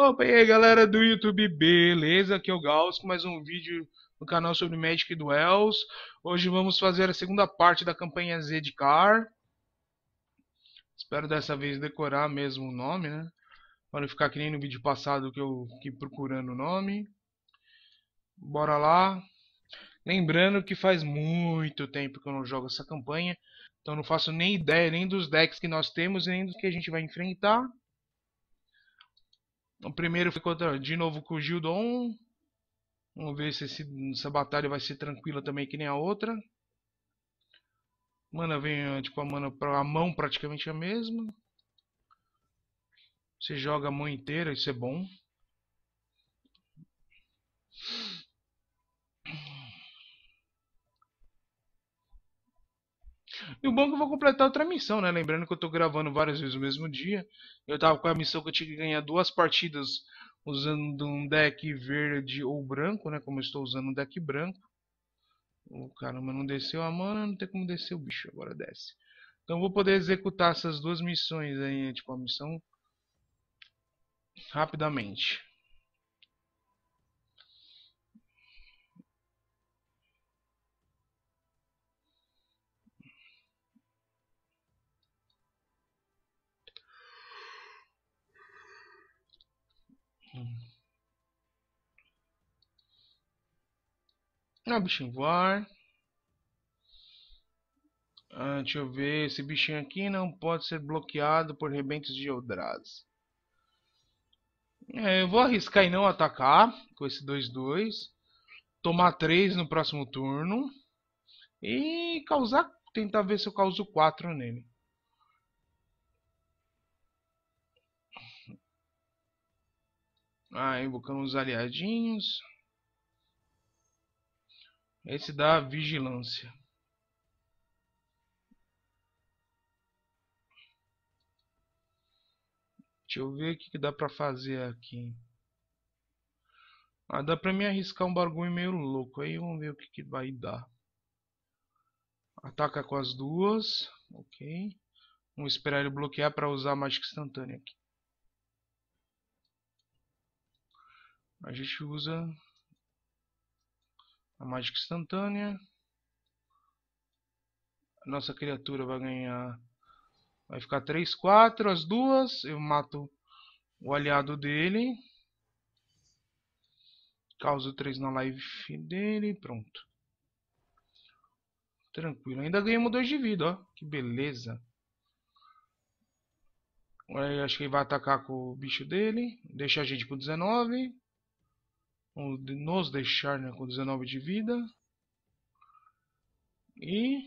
Opa, e aí galera do YouTube, beleza? Aqui é o Gauss com mais um vídeo no canal sobre Magic Duels. Hoje vamos fazer a segunda parte da campanha Z de Car. Espero dessa vez decorar mesmo o nome, né? Para não ficar que nem no vídeo passado que eu fiquei procurando o nome. Bora lá. Lembrando que faz muito tempo que eu não jogo essa campanha. Então não faço nem ideia nem dos decks que nós temos, nem do que a gente vai enfrentar. O primeiro foi contra, de novo com o Gildon. Vamos ver se essa batalha vai ser tranquila também que nem a outra. Mana vem, tipo, a mana a mão praticamente a mesma. Você joga a mão inteira, isso é bom. E o bom é que vou completar outra missão, né? Lembrando que eu estou gravando várias vezes no mesmo dia. Eu estava com a missão que eu tinha que ganhar duas partidas usando um deck verde ou branco, né? Como eu estou usando um deck branco. O caramba, não desceu a mana, não tem como descer o bicho, agora desce. Então vou poder executar essas duas missões aí, né? tipo a missão rapidamente. Ah, bichinho voar. Ah, deixa eu ver. Esse bichinho aqui não pode ser bloqueado por rebentos de Eldrazi. É, eu vou arriscar e não atacar com esse 2-2. Tomar 3 no próximo turno. E causar. Tentar ver se eu causo 4 nele. Ah, invocando os aliadinhos. Esse dá vigilância. Deixa eu ver o que, dá pra fazer aqui. Ah, dá pra me arriscar um bagulho meio louco. Aí vamos ver o que, que vai dar. Ataca com as duas. Ok. Vamos esperar ele bloquear para usar a mágica instantânea aqui. a gente usa a mágica instantânea. A nossa criatura vai ganhar. Vai ficar 3, 4, as duas. Eu mato o aliado dele. Causo 3 na life dele. Pronto. Tranquilo. Ainda ganhamos 2 de vida, ó. Que beleza. Agora acho que ele vai atacar com o bicho dele. Deixa a gente com 19 nos deixar né, com 19 de vida. E...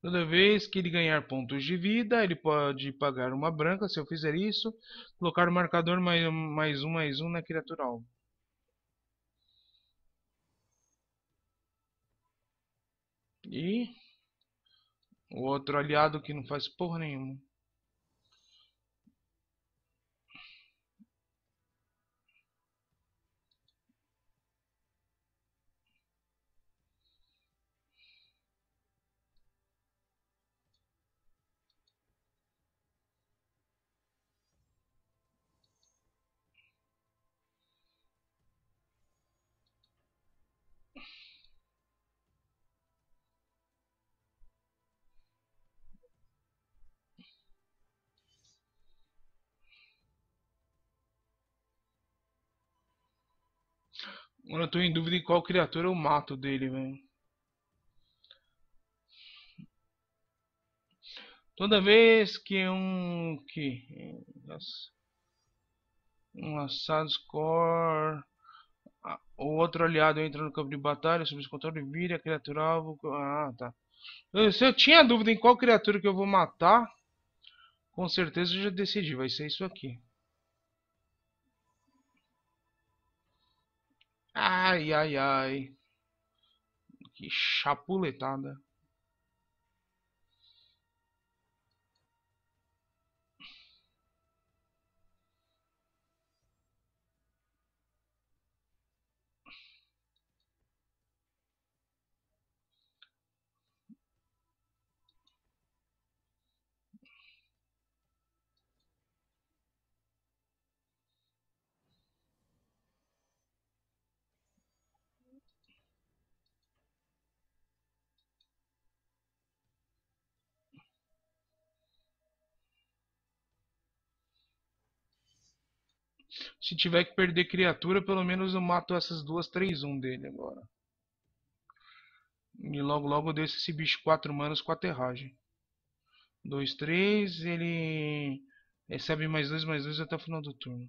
Toda vez que ele ganhar pontos de vida, ele pode pagar uma branca, se eu fizer isso, colocar o marcador mais, mais um, mais um na criatura alvo. E o outro aliado que não faz porra nenhuma. Mano, eu tô em dúvida em qual criatura eu mato dele, velho. Toda vez que é um... que... É um assado score... O outro aliado entra no campo de batalha, sob o controle, vira a criatura alvo... Ah, tá. Eu, se eu tinha dúvida em qual criatura que eu vou matar, com certeza eu já decidi, vai ser isso aqui. Ai, ai, ai. Que chapuletada. Se tiver que perder criatura, pelo menos eu mato essas duas 3-1 dele agora. E logo logo eu desço esse bicho 4 manos com aterragem. 2, 3, ele recebe mais 2, mais 2 até o final do turno.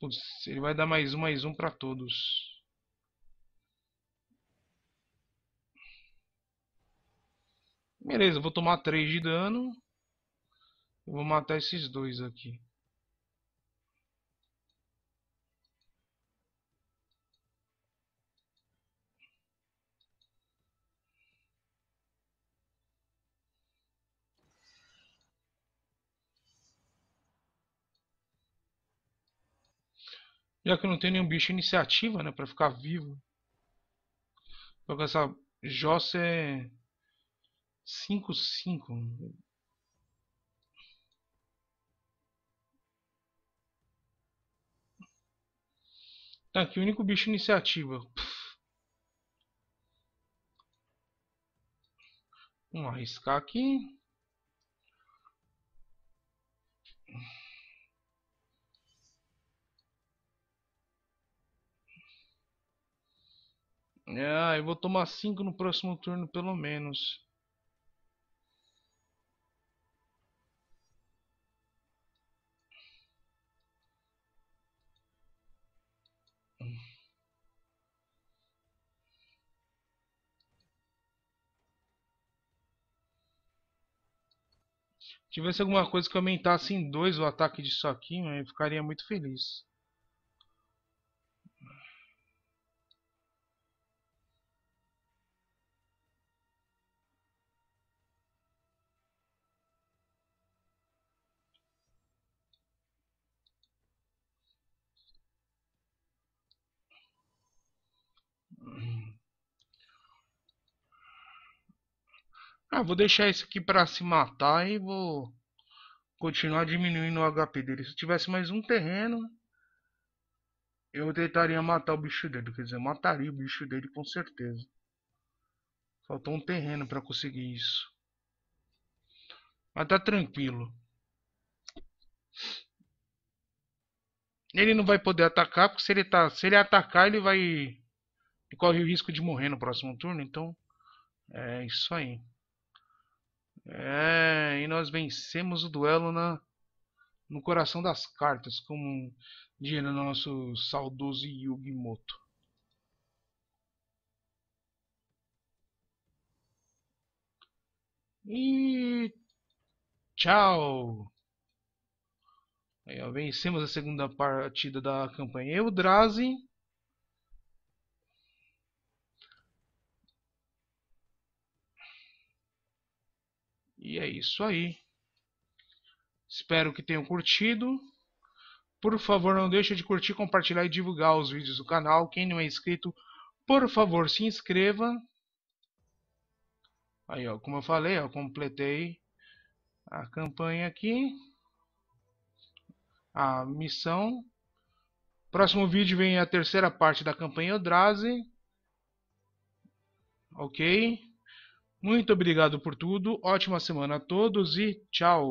Putz, ele vai dar mais um, mais um pra todos. Beleza, vou tomar 3 de dano. vou matar esses dois aqui. Já que eu não tenho nenhum bicho iniciativa, né? Pra ficar vivo. vou essa Jossa é Cinco, cinco. Tá aqui, o único bicho iniciativa. Vamos arriscar aqui. Ah, eu vou tomar cinco no próximo turno, pelo menos. tivesse alguma coisa que aumentasse em 2 o ataque disso aqui, eu ficaria muito feliz. Ah, vou deixar isso aqui pra se matar e vou continuar diminuindo o HP dele. Se tivesse mais um terreno, eu tentaria matar o bicho dele. Quer dizer, mataria o bicho dele com certeza. Faltou um terreno pra conseguir isso. Mas tá tranquilo. Ele não vai poder atacar, porque se ele, tá, se ele atacar, ele vai... Ele corre o risco de morrer no próximo turno, então... É isso aí. É, e nós vencemos o duelo na, no coração das cartas, como diria no nosso saudoso Moto. E tchau! Aí, ó, vencemos a segunda partida da campanha Eldrazi. E é isso aí. Espero que tenham curtido. Por favor, não deixe de curtir, compartilhar e divulgar os vídeos do canal. Quem não é inscrito, por favor, se inscreva. Aí, ó, como eu falei, eu completei a campanha aqui. A missão. Próximo vídeo vem a terceira parte da campanha Eldrazi. Ok? Muito obrigado por tudo, ótima semana a todos e tchau!